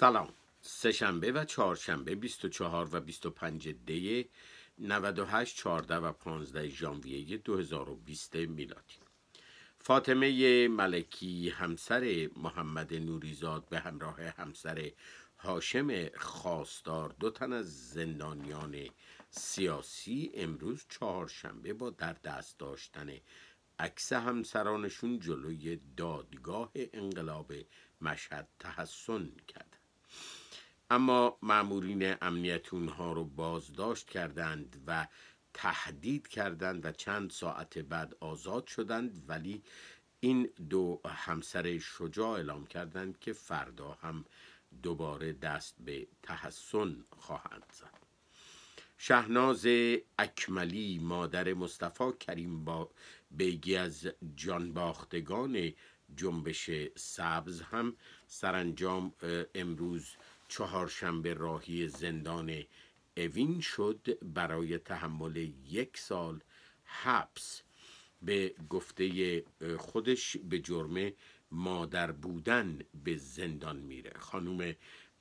سلام سهشنبه و چهارشنبه 24 و 25 دی 98 14 و 15 ژانویه 2020 میلادی فاطمه ملکی همسر محمد نوریزاد به همراه همسر هاشم خواستار دو تن از زندانیان سیاسی امروز چهارشنبه با در دست داشتن عکس همسرانشون جلوی دادگاه انقلاب مشهد تحسن کرد اما معمورین امنیت اونها رو بازداشت کردند و تهدید کردند و چند ساعت بعد آزاد شدند ولی این دو همسر شجاع اعلام کردند که فردا هم دوباره دست به تحسن خواهند زد شهناز اکملی مادر مصطفی کریم با بیگی از جانباختگان جنبش سبز هم سرانجام امروز چهارشنبه راهی زندان اوین شد برای تحمل یک سال حبس به گفته خودش به جرم مادر بودن به زندان میره خانم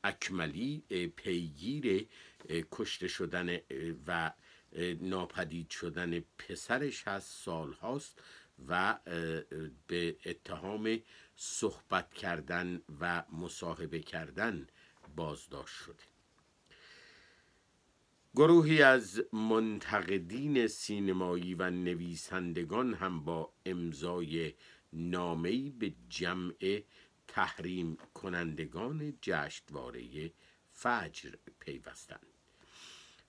اکملی پیگیر کشته شدن و ناپدید شدن پسرش هست هاست و به اتهام صحبت کردن و مصاحبه کردن بازداشت شده گروهی از منتقدین سینمایی و نویسندگان هم با امضای نامه‌ای به جمع تحریم کنندگان جشنواره فجر پیوستند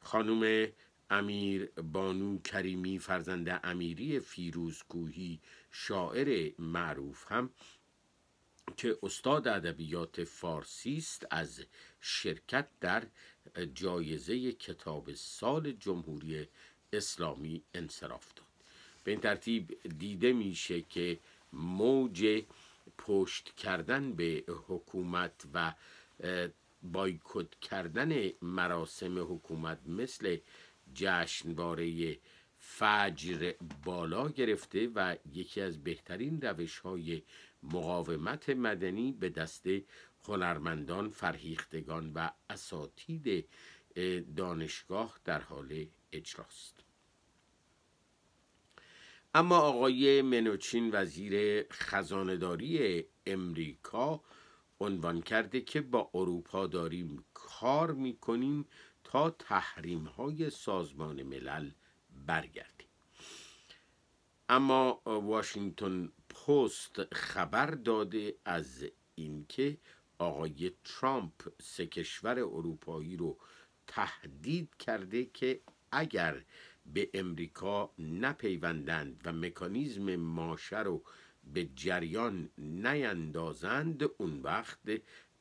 خانم امیر بانو کریمی فرزند امیری فیروزکوهی شاعر معروف هم که استاد ادبیات فارسی است از شرکت در جایزه کتاب سال جمهوری اسلامی انصراف داد به این ترتیب دیده میشه که موج پشت کردن به حکومت و بایکوت کردن مراسم حکومت مثل جشنواره فجر بالا گرفته و یکی از بهترین روش های مقاومت مدنی به دست هنرمندان فرهیختگان و اساتید دانشگاه در حال اجراست اما آقای منوچین وزیر خزانداری امریکا عنوان کرده که با اروپا داریم کار میکنیم تا تحریم های سازمان ملل برگردیم اما واشنگتن پست خبر داده از اینکه آقای ترامپ سه کشور اروپایی رو تهدید کرده که اگر به امریکا نپیوندند و مکانیزم ماشه رو به جریان نیندازند اون وقت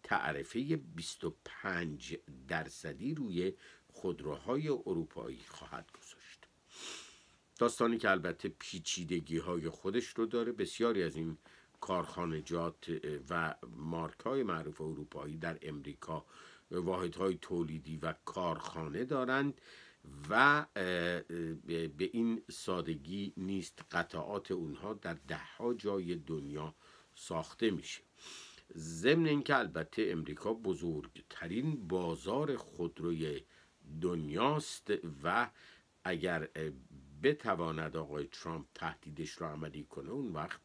تعرفه 25 درصدی روی خودروهای اروپایی خواهد گذاشت داستانی که البته پیچیدگی های خودش رو داره بسیاری از این کارخانجات و مارک های معروف اروپایی در امریکا واحد های تولیدی و کارخانه دارند و به این سادگی نیست قطعات اونها در ها جای دنیا ساخته میشه ضمن اینکه البته امریکا بزرگترین بازار خودروی دنیاست و اگر بتواند آقای ترامپ تهدیدش را عملی کنه اون وقت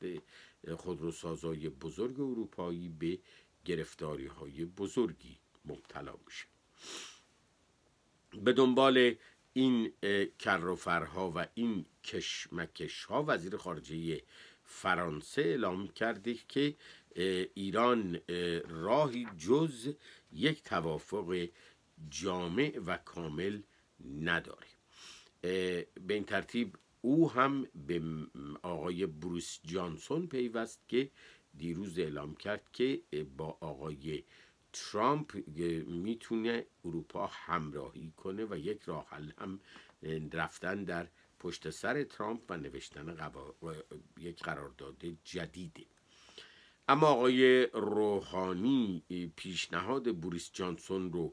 خودروسازای بزرگ اروپایی به گرفتاری های بزرگی مبتلا میشه به دنبال این کروفرها و این کشمکش وزیر خارجه فرانسه اعلام کرده که ایران راهی جز یک توافق جامع و کامل نداره به این ترتیب او هم به آقای بروس جانسون پیوست که دیروز اعلام کرد که با آقای ترامپ میتونه اروپا همراهی کنه و یک راه هم رفتن در پشت سر ترامپ و نوشتن یک قرارداد جدیده اما آقای روحانی پیشنهاد بوریس جانسون رو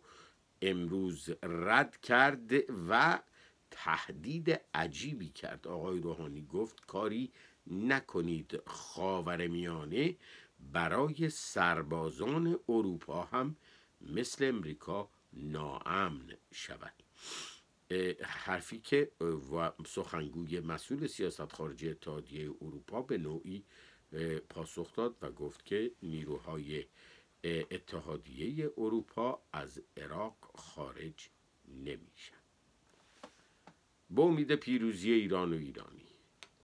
امروز رد کرد و تهدید عجیبی کرد آقای روحانی گفت کاری نکنید خاور میانه برای سربازان اروپا هم مثل امریکا ناامن شود حرفی که سخنگوی مسئول سیاست خارجی اتحادیه اروپا به نوعی پاسخ داد و گفت که نیروهای اتحادیه اروپا از عراق خارج نمیشن به امید پیروزی ایران و ایرانی